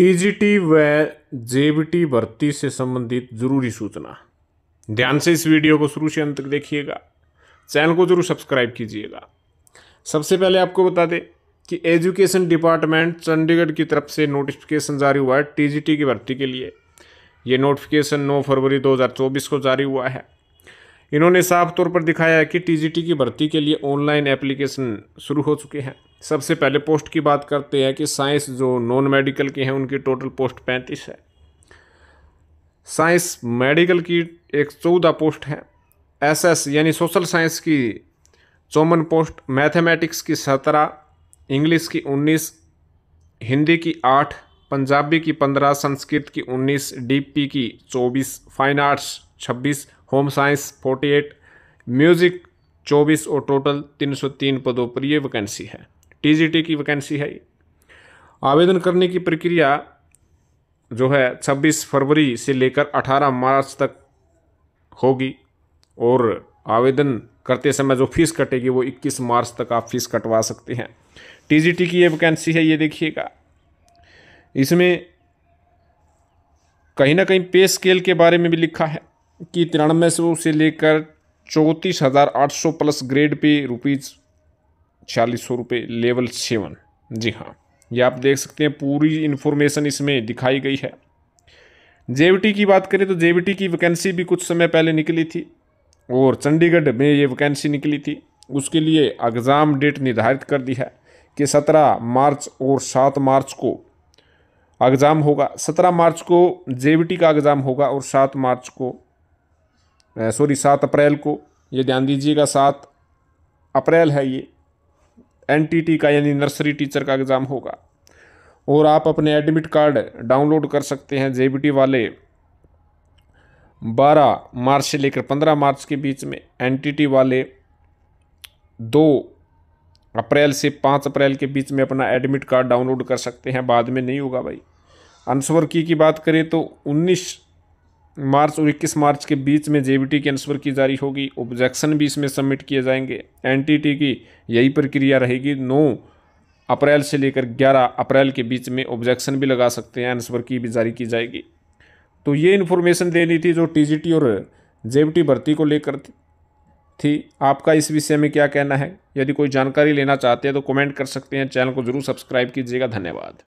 TGT व JBT भर्ती से संबंधित जरूरी सूचना ध्यान से इस वीडियो को शुरू से अंत तक देखिएगा चैनल को जरूर सब्सक्राइब कीजिएगा सबसे पहले आपको बता दें कि एजुकेशन डिपार्टमेंट चंडीगढ़ की तरफ से नोटिफिकेशन जारी हुआ है टीजीटी की भर्ती के लिए ये नोटिफिकेशन 9 फरवरी 2024 को जारी हुआ है इन्होंने साफ तौर पर दिखाया है कि टी की भर्ती के लिए ऑनलाइन एप्लीकेशन शुरू हो चुके हैं सबसे पहले पोस्ट की बात करते हैं कि साइंस जो नॉन मेडिकल की हैं उनकी टोटल पोस्ट पैंतीस है साइंस मेडिकल की एक चौदह पोस्ट है एसएस यानी सोशल साइंस की चौवन पोस्ट मैथमेटिक्स की सत्रह इंग्लिश की उन्नीस हिंदी की आठ पंजाबी की पंद्रह संस्कृत की उन्नीस डीपी की चौबीस फाइन आर्ट्स छब्बीस home science forty eight music चौबीस और टोटल तीन सौ तीन पदों पर ये वैकेंसी है टीजीटी की वैकेंसी है आवेदन करने की प्रक्रिया जो है 26 फरवरी से लेकर 18 मार्च तक होगी और आवेदन करते समय जो फीस कटेगी वो 21 मार्च तक आप फीस कटवा सकते हैं टीजीटी की ये वैकेंसी है ये देखिएगा इसमें कहीं ना कहीं पे स्केल के बारे में भी लिखा है कि तिरानवे सौ से लेकर चौंतीस हज़ार आठ सौ प्लस ग्रेड पे रुपीज़ चालीस सौ रुपये लेवल सेवन जी हाँ ये आप देख सकते हैं पूरी इन्फॉर्मेशन इसमें दिखाई गई है जेवीटी की बात करें तो जेवीटी की वैकेंसी भी कुछ समय पहले निकली थी और चंडीगढ़ में ये वैकेंसी निकली थी उसके लिए एग्ज़ाम डेट निर्धारित कर दी है कि सत्रह मार्च और सात मार्च को एग्ज़ाम होगा सत्रह मार्च को जेवीटी का एग्ज़ाम होगा और सात मार्च को सॉरी सात अप्रैल को ये ध्यान दीजिएगा सात अप्रैल है ये एनटीटी का यानी नर्सरी टीचर का एग्ज़ाम होगा और आप अपने एडमिट कार्ड डाउनलोड कर सकते हैं जे वाले 12 मार्च से लेकर 15 मार्च के बीच में एनटीटी वाले 2 अप्रैल से 5 अप्रैल के बीच में अपना एडमिट कार्ड डाउनलोड कर सकते हैं बाद में नहीं होगा भाई अनस्वर की की बात करें तो उन्नीस मार्च और 21 मार्च के बीच में जेबीटी के आंसर की जारी होगी ऑब्जेक्शन भी इसमें सबमिट किए जाएंगे एनटीटी की यही प्रक्रिया रहेगी नौ अप्रैल से लेकर 11 अप्रैल के बीच में ऑब्जेक्शन भी लगा सकते हैं आंसर की भी जारी की जाएगी तो ये इन्फॉर्मेशन देनी थी जो टीजीटी और जेबीटी भर्ती को लेकर थी थी आपका इस विषय में क्या कहना है यदि कोई जानकारी लेना चाहते हैं तो कमेंट कर सकते हैं चैनल को जरूर सब्सक्राइब कीजिएगा धन्यवाद